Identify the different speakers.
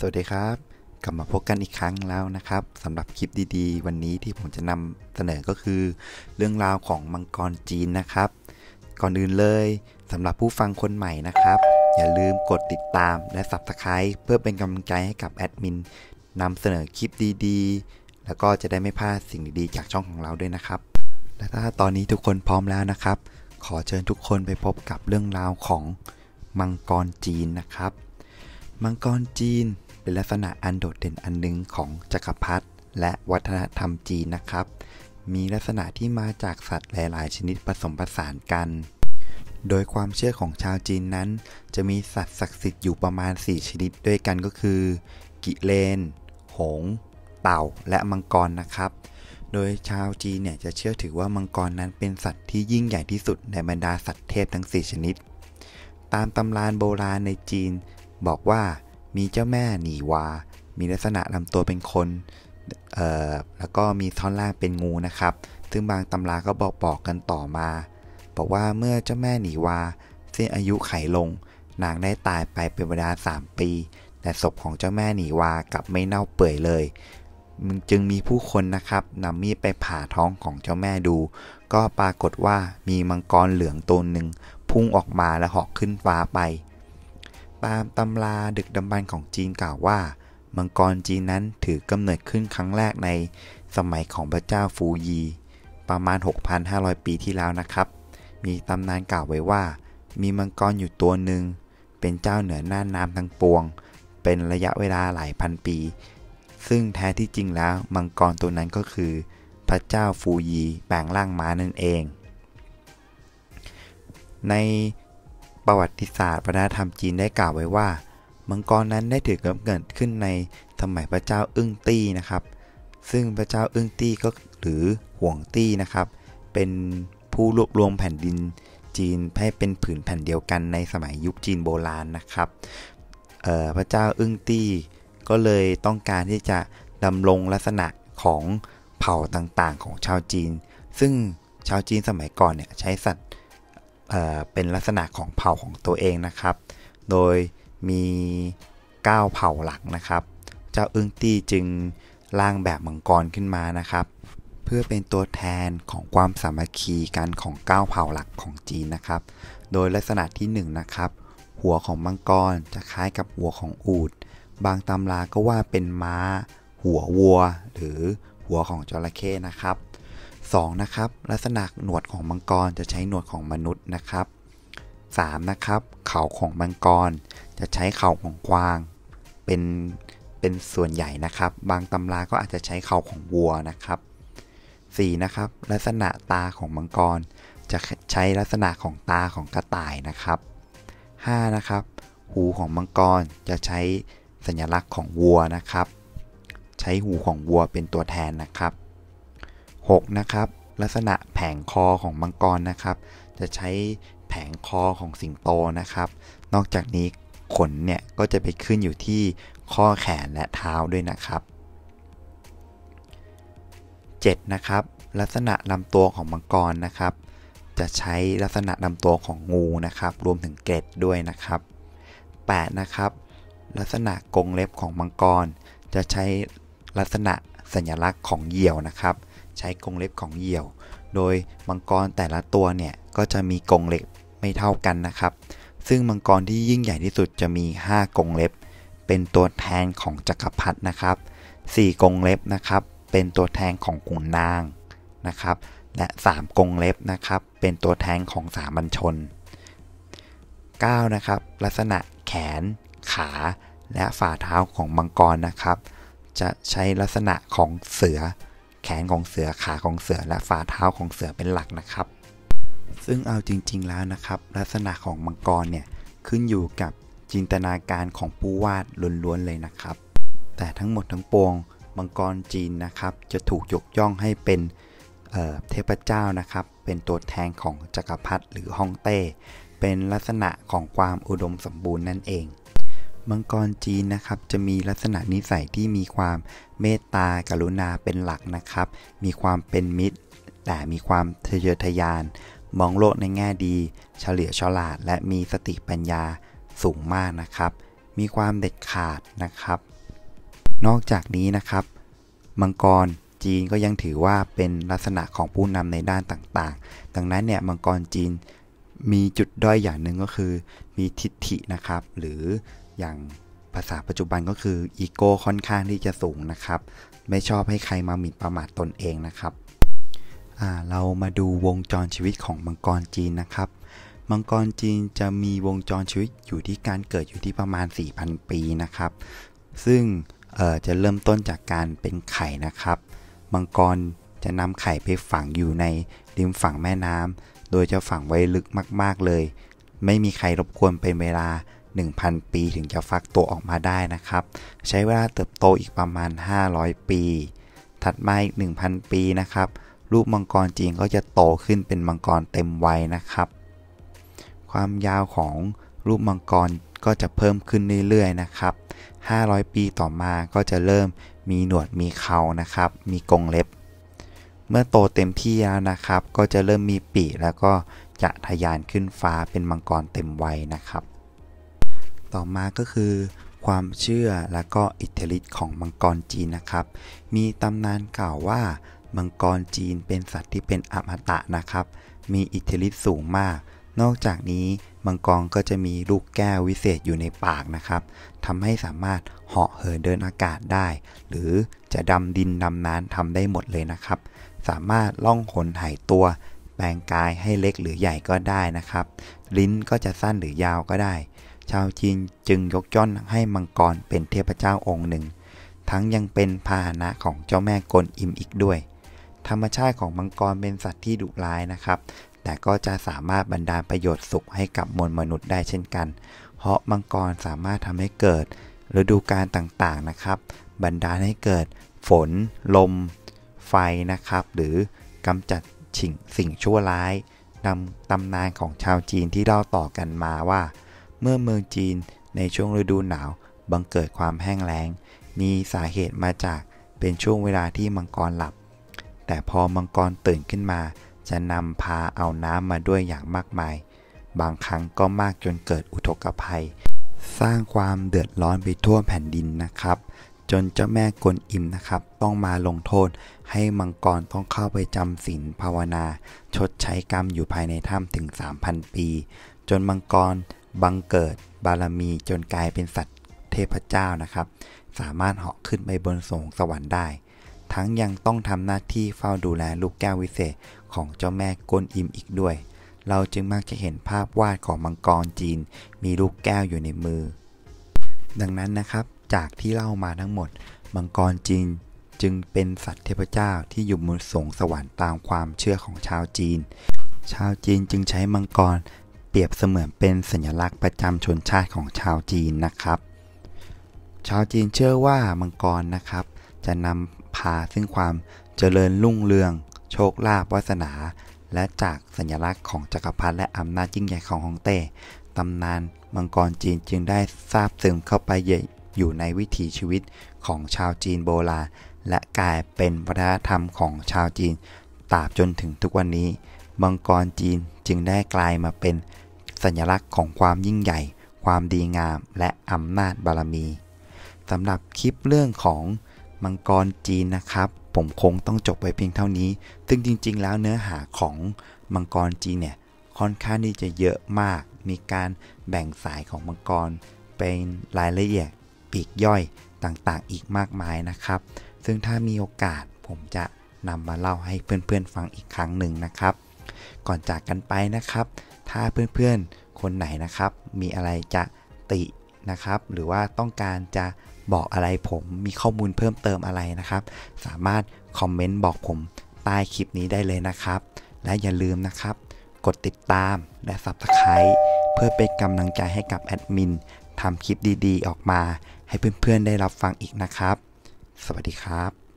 Speaker 1: สวัสดีครับ กลับมาพบกันอีกครั้งแล้วนะครับสำหรับคลิปดีๆ วันนี้ที่ผมจะนำเสนอก็คือ เรื่องราวของมังกรจีนนะครับ ก่อนอื่นเลยสำหรับผู้ฟังคนใหม่นะครับ อย่าลืมกดติดตามและ Subscribe เพื่อเป็นกำลังใจให้กับแอดมินนำเสนอคลิปดี ๆ แล้วก็จะได้ไม่พลาดสิ่งดี ๆ จากช่องของเราด้วยนะครับและถ้าตอนนี้ทุกคนพร้อมแล้วนะครับ ขอเชิญทุกคนไปพบกับเรื่องราวของมังกรจีนนะครับ มังกรจีน็นลักษณะอันโดดเด่นอันหนึ่งของจักรพรรดิและวัฒนธรรมจีนนะครับ มีลักษณะที่มาจากสัตว์หลาย ๆ ชนิดผสมผสานกัน โดยความเชื่อของชาวจีนนั้น จะมีสัตว์ศักดิ์สิทธิ์อยู่ประมาณ 4 ชนิด ด้วยกันก็คือกิเลนหง เต่า และมังกรนะครับ โดยชาวจีนเนี่ยจะเชื่อถือว่ามังกรนั้นเป็นสัตว์ที่ยิ่งใหญ่ที่สุดในบรรดาสัตว์เทพทั้ง 4 ชนิด ตามตำราโบราณในจีนบอกว่ามีเจ้าแม่หนีวา มีลักษณะลำตัวเป็นคนแล้วก็มีท่อนล่างเป็นงูนะครับ ซึ่งบางตำราก็บอกบอกกันต่อมา บอกว่าเมื่อเจ้าแม่หนีวาสิ้นอายุไขลง นางได้ตายไปเป็นเวลา3 ปี แต่ศพของเจ้าแม่หนีวากลับไม่เน่าเปื่อยเลย จึงมีผู้คนนะครับนำมีดไปผ่าท้องของเจ้าแม่ดู ก็ปรากฏว่ามีมังกรเหลืองตัวหนึ่งพุ่งออกมาและหอกขึ้นฟ้าไปตามตำราดึกดำบรรของจีนกล่าวว่า มังกรจีนนั้นถือกำเนิดขึ้นครั้งแรกในสมัยของพระเจ้าฟูยี ประมาณ 6,500 ปีที่แล้วนะครับ มีตำนานกล่าวไว้ว่า มีมังกรอยู่ตัวหนึ่งเป็นเจ้าเหนือหน้าน้ำทั้งปวง เป็นระยะเวลาหลายพันปี ซึ่งแท้ที่จริงแล้ว มังกรตัวนั้นก็คือ พระเจ้าฟูยีแปลงร่างม้านั่นเอง ในประวัติศาสตร์วัฒนธรรมจีนได้กล่าวไว้ว่า มังกรนั้นได้ถือกำเนิดขึ้นในสมัยพระเจ้าอึ้งตี้นะครับ ซึ่งพระเจ้าอึ้งตี้ก็หรือห่วงตี้นะครับ เป็นผู้รวบรวมแผ่นดินจีนให้เป็นผืนแผ่นเดียวกันในสมัยยุคจีนโบราณนะครับพระเจ้าอึ้งตี้ ก็เลยต้องการที่จะดำรงลักษณะของเผ่าต่างๆของชาวจีน ซึ่งชาวจีนสมัยก่อนเนี่ยใช้สัตว์เป็นลักษณะของเผ่าของตัวเองนะครับ โดยมี9เผ่าหลักนะครับ เจ้าอึ้งตี้จึงร่างแบบมังกรขึ้นมานะครับ เพื่อเป็นตัวแทนของความสามัคคีกันของ9เผ่าหลักของจีนนะครับ โดยลักษณะที่1นะครับ หัวของมังกรจะคล้ายกับหัวของอูด บางตำราก็ว่าเป็นม้า หัววัว หรือหัวของจระเข้นะครับ2นะครับลักษณะหนวดของมังกรจะใช้หนวดของมนุษย์นะครับ 3. นะครับเขาของมังกรจะใช้เขาของกวางเป็นเป็นส่วนใหญ่นะครับ บางตำราก็อาจจะใช้เขาของวัวนะครับ 4. นะครับลักษณะตาของมังกรจะใช้ลักษณะของตาของกระต่ายนะครับ 5. นะครับหูของมังกรจะใช้สัญลักษณ์ของวัวนะครับ ใช้หูของวัวเป็นตัวแทนนะครับ 6. นะครับลักษณะแผงคอของมังกรนะครับ จะใช้แผงคอของสิงโตนะครับ นอกจากนี้ขนเนี่ยก็จะไปขึ้นอยู่ที่ข้อแขนและเท้าด้วยนะครับ 7. นะครับลักษณะลำตัวของมังกรนะครับ จะใช้ลักษณะลำตัวของงูนะครับ รวมถึงเกล็ดด้วยนะครับ 8. นะครับลักษณะกรงเล็บของมังกร จะใช้ลักษณะสัญลักษณ์ของเหยี่ยวนะครับใช้กรงเล็บของเหยี่ยว โดยมังกรแต่ละตัวเนี่ย ก็จะมีกรงเล็บไม่เท่ากันนะครับ ซึ่งมังกรที่ยิ่งใหญ่ที่สุดจะมี 5กรงเล็บ เป็นตัวแทนของจักรพรรดินะครับ 4กรงเล็บนะครับ เป็นตัวแทนของขุนนางนะครับ และ 3กรงเล็บนะครับเป็นตัวแทนของสามัญชน9นะครับ ลักษณะแขน ขาและฝ่าเท้าของมังกรนะครับ จะใช้ลักษณะของเสือแขนของเสือขาของเสือและฝ่าเท้าของเสือเป็นหลักนะครับ ซึ่งเอาจริงๆ แล้วนะครับ ลักษณะของมังกรเนี่ยขึ้นอยู่กับจินตนาการของผู้วาดล้วนๆเลยนะครับ แต่ทั้งหมดทั้งปวงมังกรจีนนะครับจะถูกยกย่องให้เป็นเเทพเจ้านะครับ เป็นตัวแทนของจกักรพรรดิหรือฮ่องเต้ เป็นลักษณะของความอุดมสมบูรณ์นั่นเองมังกรจีนนะครับจะมีลักษณะนิสัยที่มีความเมตตากรุณาเป็นหลักนะครับ มีความเป็นมิตร แต่มีความทะเยอทะยาน มองโลกในแง่ดี เฉลียวฉลาด และมีสติปัญญาสูงมากนะครับ มีความเด็ดขาดนะครับ นอกจากนี้นะครับ มังกรจีนก็ยังถือว่าเป็นลักษณะของผู้นำในด้านต่างๆดังนั้นเนี่ยมังกรจีนมีจุดด้อยอย่างหนึ่งก็คือ มีทิฏฐินะครับ หรืออย่างภาษาปัจจุบันก็คืออีโก้ค่อนข้างที่จะสูงนะครับไม่ชอบให้ใครมาหมิ่นประมาทตนเองนะครับ เรามาดูวงจรชีวิตของมังกรจีนนะครับมังกรจีนจะมีวงจรชีวิตอยู่ที่การเกิดอยู่ที่ประมาณ 4,000 ปีนะครับ ซึ่งจะเริ่มต้นจากการเป็นไข่นะครับมังกรจะนำไข่ไปฝังอยู่ในริมฝั่งแม่น้ำโดยจะฝังไว้ลึกมากๆเลย ไม่มีใครรบกวนเป็นเวลา1,000 ปีถึงจะฟักตัวออกมาได้นะครับ ใช้เวลาเติบโตอีกประมาณ 500 ปี ถัดมาอีก1,000 ปีนะครับ รูปมังกรจีนก็จะโตขึ้นเป็นมังกรเต็มวัยนะครับ ความยาวของรูปมังกรก็จะเพิ่มขึ้นเรื่อย ๆ นะครับ 500 ปีต่อมาก็จะเริ่มมีหนวดมีเขานะครับ มีกรงเล็บ เมื่อโตเต็มที่แล้วนะครับ ก็จะเริ่มมีปีกแล้วก็จะทะยานขึ้นฟ้าเป็นมังกรเต็มวัยนะครับต่อมาก็คือความเชื่อและก็อิทธิฤทธิ์ของมังกรจีนนะครับ มีตำนานกล่าวว่ามังกรจีนเป็นสัตว์ที่เป็นอมตะนะครับ มีอิทธิฤทธิ์สูงมาก นอกจากนี้มังกรก็จะมีลูกแก้ววิเศษอยู่ในปากนะครับทำให้สามารถเหาะเหินเดินอากาศได้ หรือจะดำดินดำน้ำทำได้หมดเลยนะครับ สามารถล่องหนหายตัว แปลงกายให้เล็กหรือใหญ่ก็ได้นะครับ ลิ้นก็จะสั้นหรือยาวก็ได้ชาวจีนจึงยกย่อนให้มังกรเป็นเทพเจ้าองค์หนึ่ง ทั้งยังเป็นพาหนะของเจ้าแม่กลอิมอีกด้วย ธรรมชาติของมังกรเป็นสัตว์ที่ดุร้ายนะครับ แต่ก็จะสามารถบรรดาประโยชน์สุขให้กับมวลมนุษย์ได้เช่นกัน เพราะมังกรสามารถทำให้เกิดฤดูกาลต่างๆนะครับ บรรดาให้เกิด ฝน ลม ไฟนะครับ หรือกำจัดสิ่งสิ่งชั่วร้ายนำตำนานของชาวจีนที่เล่าต่อกันมาว่าเมื่อเมืองจีนในช่วงฤดูหนาวบังเกิดความแห้งแล้ง มีสาเหตุมาจากเป็นช่วงเวลาที่มังกรหลับ แต่พอมังกรตื่นขึ้นมา จะนำพาเอาน้ำมาด้วยอย่างมากมาย บางครั้งก็มากจนเกิดอุทกภัย สร้างความเดือดร้อนไปทั่วแผ่นดินนะครับ จนเจ้าแม่กวนอิมนะครับ ต้องมาลงโทษ ให้มังกรต้องเข้าไปจำศีลภาวนา ชดใช้กรรมอยู่ภายในถ้ำถึง 3,000 ปี จนมังกรบังเกิดบารมีจนกลายเป็นสัตว์เทพเจ้านะครับ สามารถเหาะขึ้นไปบนสงสวรรค์ได้ ทั้งยังต้องทำหน้าที่เฝ้าดูแลลูกแก้ววิเศษของเจ้าแม่กนอิมอีกด้วย เราจึงมักจะเห็นภาพวาดของมังกรจีนมีลูกแก้วอยู่ในมือ ดังนั้นนะครับจากที่เล่ามาทั้งหมดมังกรจีนจึงเป็นสัตว์เทพเจ้าที่อยู่บนสงสวรรค์ตามความเชื่อของชาวจีน ชาวจีนจึงใช้มังกรเปรียบเสมือนเป็นสัญลักษณ์ประจำชนชาติของชาวจีนนะครับ ชาวจีนเชื่อว่ามังกรนะครับ จะนำพาซึ่งความเจริญรุ่งเรือง โชคลาภวาสนา และจากสัญลักษณ์ของจักรพรรดิและอำนาจยิ่งใหญ่ของฮ่องเต้ตำนานมังกรจีนจึงได้ทราบซึมเข้าไป อยู่ในวิถีชีวิตของชาวจีนโบราณและกลายเป็นวัฒนธรรมของชาวจีนตราบจนถึงทุกวันนี้มังกรจีนจึงได้กลายมาเป็นสัญลักษณ์ของความยิ่งใหญ่ ความดีงาม และอำนาจบารมี สำหรับคลิปเรื่องของมังกรจีนนะครับ ผมคงต้องจบไว้เพียงเท่านี้ ซึ่งจริงๆ แล้วเนื้อหาของมังกรจีนเนี่ย ค่อนข้างที่จะเยอะมาก มีการแบ่งสายของมังกร เป็นรายละเอียดปีกย่อยต่างๆอีกมากมายนะครับ ซึ่งถ้ามีโอกาสผมจะนำมาเล่าให้เพื่อนๆ ฟังอีกครั้งหนึ่งนะครับก่อนจากกันไปนะครับ ถ้าเพื่อนๆ คนไหนนะครับ มีอะไรจะตินะครับ หรือว่าต้องการจะบอกอะไรผม มีข้อมูลเพิ่มเติมอะไรนะครับ สามารถคอมเมนต์บอกผมใต้คลิปนี้ได้เลยนะครับ และอย่าลืมนะครับ กดติดตามและ Subscribe เพื่อเป็นกำลังใจให้กับแอดมินทำคลิปดีๆออกมา ให้เพื่อนๆได้รับฟังอีกนะครับ สวัสดีครับ